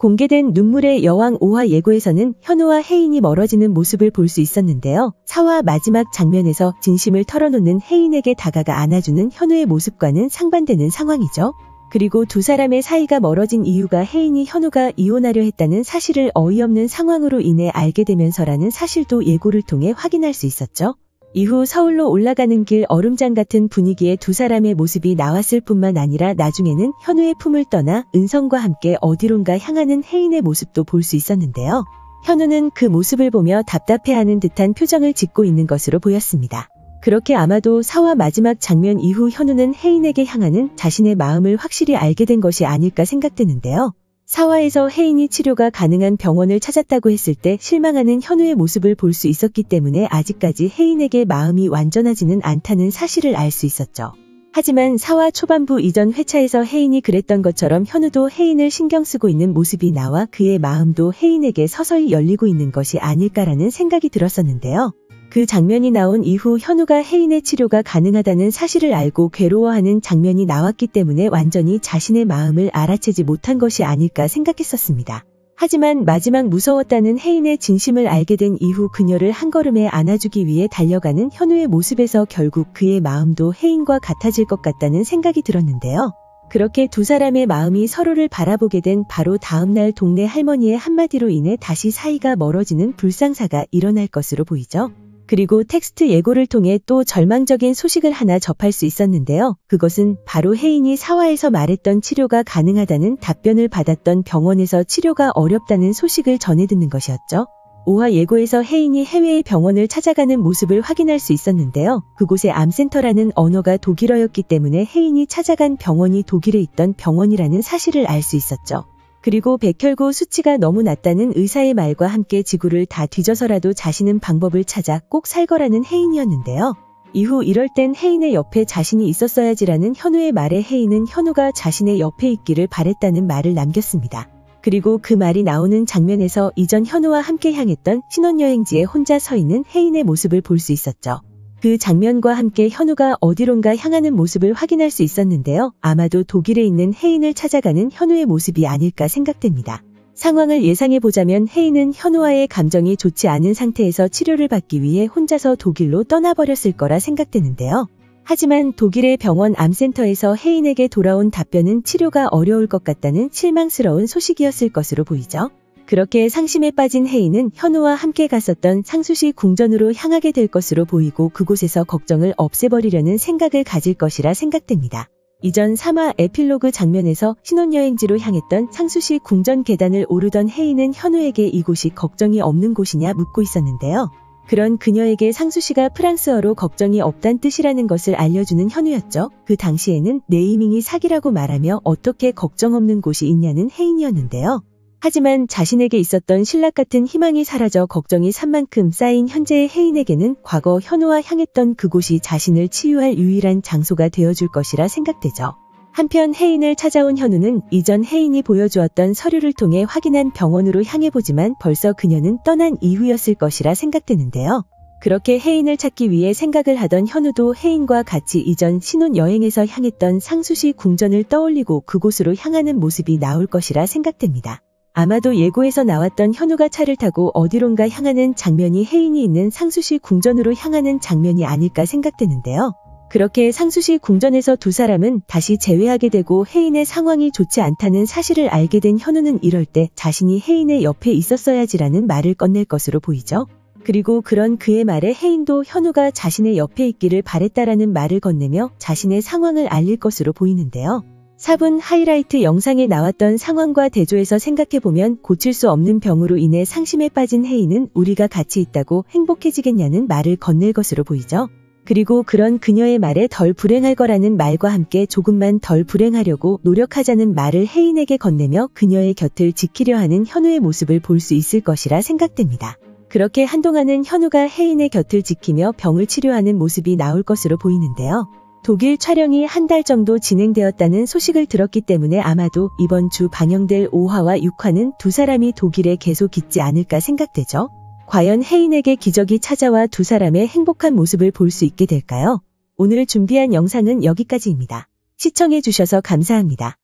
공개된 눈물의 여왕 5화 예고에서는 현우와 혜인이 멀어지는 모습을 볼 수 있었는데요. 4화 마지막 장면에서 진심을 털어놓는 혜인에게 다가가 안아주는 현우의 모습과는 상반되는 상황이죠. 그리고 두 사람의 사이가 멀어진 이유가 혜인이 현우가 이혼하려 했다는 사실을 어이없는 상황으로 인해 알게 되면서라는 사실도 예고를 통해 확인할 수 있었죠. 이후 서울로 올라가는 길 얼음장 같은 분위기의 두 사람의 모습이 나왔을 뿐만 아니라 나중에는 현우의 품을 떠나 은성과 함께 어디론가 향하는 혜인의 모습도 볼 수 있었는데요. 현우는 그 모습을 보며 답답해하는 듯한 표정을 짓고 있는 것으로 보였습니다. 그렇게 아마도 사화 마지막 장면 이후 현우는 혜인에게 향하는 자신의 마음을 확실히 알게 된 것이 아닐까 생각되는데요. 사화에서 혜인이 치료가 가능한 병원을 찾았다고 했을 때 실망하는 현우의 모습을 볼 수 있었기 때문에 아직까지 혜인에게 마음이 완전하지는 않다는 사실을 알 수 있었죠. 하지만 사화 초반부 이전 회차에서 혜인이 그랬던 것처럼 현우도 혜인을 신경 쓰고 있는 모습이 나와 그의 마음도 혜인에게 서서히 열리고 있는 것이 아닐까라는 생각이 들었었는데요. 그 장면이 나온 이후 현우가 혜인의 치료가 가능하다는 사실을 알고 괴로워하는 장면이 나왔기 때문에 완전히 자신의 마음을 알아채지 못한 것이 아닐까 생각했었습니다. 하지만 마지막 무서웠다는 혜인의 진심을 알게 된 이후 그녀를 한 걸음에 안아주기 위해 달려가는 현우의 모습에서 결국 그의 마음도 혜인과 같아질 것 같다는 생각이 들었는데요. 그렇게 두 사람의 마음이 서로를 바라보게 된 바로 다음날 동네 할머니의 한마디로 인해 다시 사이가 멀어지는 불상사가 일어날 것으로 보이죠. 그리고 텍스트 예고를 통해 또 절망적인 소식을 하나 접할 수 있었는데요. 그것은 바로 혜인이 사화에서 말했던 치료가 가능하다는 답변을 받았던 병원에서 치료가 어렵다는 소식을 전해 듣는 것이었죠. 5화 예고에서 혜인이 해외의 병원을 찾아가는 모습을 확인할 수 있었는데요. 그곳의 암센터라는 언어가 독일어였기 때문에 혜인이 찾아간 병원이 독일에 있던 병원이라는 사실을 알 수 있었죠. 그리고 백혈구 수치가 너무 낮다는 의사의 말과 함께 지구를 다 뒤져서라도 자신은 방법을 찾아 꼭 살거라는 혜인이었는데요. 이후 이럴 땐 혜인의 옆에 자신이 있었어야지라는 현우의 말에 혜인은 현우가 자신의 옆에 있기를 바랬다는 말을 남겼습니다. 그리고 그 말이 나오는 장면에서 이전 현우와 함께 향했던 신혼여행지에 혼자 서 있는 혜인의 모습을 볼 수 있었죠. 그 장면과 함께 현우가 어디론가 향하는 모습을 확인할 수 있었는데요. 아마도 독일에 있는 혜인을 찾아가는 현우의 모습이 아닐까 생각됩니다. 상황을 예상해 보자면 혜인은 현우와의 감정이 좋지 않은 상태에서 치료를 받기 위해 혼자서 독일로 떠나버렸을 거라 생각되는데요. 하지만 독일의 병원 암센터에서 혜인에게 돌아온 답변은 치료가 어려울 것 같다는 실망스러운 소식이었을 것으로 보이죠. 그렇게 상심에 빠진 혜인은 현우와 함께 갔었던 상수시 궁전으로 향하게 될 것으로 보이고 그곳에서 걱정을 없애버리려는 생각을 가질 것이라 생각됩니다. 이전 3화 에필로그 장면에서 신혼여행지로 향했던 상수시 궁전 계단을 오르던 혜인은 현우에게 이곳이 걱정이 없는 곳이냐 묻고 있었는데요. 그런 그녀에게 상수시가 프랑스어로 걱정이 없단 뜻이라는 것을 알려주는 현우였죠. 그 당시에는 네이밍이 사기라고 말하며 어떻게 걱정 없는 곳이 있냐는 혜인이었는데요. 하지만 자신에게 있었던 신락 같은 희망이 사라져 걱정이 산만큼 쌓인 현재의 혜인에게는 과거 현우와 향했던 그곳이 자신을 치유할 유일한 장소가 되어줄 것이라 생각되죠. 한편 혜인을 찾아온 현우는 이전 혜인이 보여주었던 서류를 통해 확인한 병원으로 향해보지만 벌써 그녀는 떠난 이후였을 것이라 생각되는데요. 그렇게 혜인을 찾기 위해 생각을 하던 현우도 혜인과 같이 이전 신혼여행에서 향했던 상수시 궁전을 떠올리고 그곳으로 향하는 모습이 나올 것이라 생각됩니다. 아마도 예고에서 나왔던 현우가 차를 타고 어디론가 향하는 장면이 해인이 있는 상수시 궁전으로 향하는 장면이 아닐까 생각되는데요. 그렇게 상수시 궁전에서 두 사람은 다시 재회하게 되고 해인의 상황이 좋지 않다는 사실을 알게 된 현우는 이럴 때 자신이 해인의 옆에 있었어야지라는 말을 꺼낼 것으로 보이죠. 그리고 그런 그의 말에 해인도 현우가 자신의 옆에 있기를 바랬다라는 말을 건네며 자신의 상황을 알릴 것으로 보이는데요. 4분 하이라이트 영상에 나왔던 상황과 대조해서 생각해보면 고칠 수 없는 병으로 인해 상심에 빠진 혜이는 우리가 같이 있다고 행복해지겠냐는 말을 건넬 것으로 보이죠. 그리고 그런 그녀의 말에 덜 불행할 거라는 말과 함께 조금만 덜 불행하려고 노력하자는 말을 혜인에게 건네며 그녀의 곁을 지키려 하는 현우의 모습을 볼 수 있을 것이라 생각됩니다. 그렇게 한동안은 현우가 혜인의 곁을 지키며 병을 치료하는 모습이 나올 것으로 보이는데요. 독일 촬영이 한 달 정도 진행되었다는 소식을 들었기 때문에 아마도 이번 주 방영될 5화와 6화는 두 사람이 독일에 계속 있지 않을까 생각되죠. 과연 혜인에게 기적이 찾아와 두 사람의 행복한 모습을 볼 수 있게 될까요? 오늘 준비한 영상은 여기까지입니다. 시청해주셔서 감사합니다.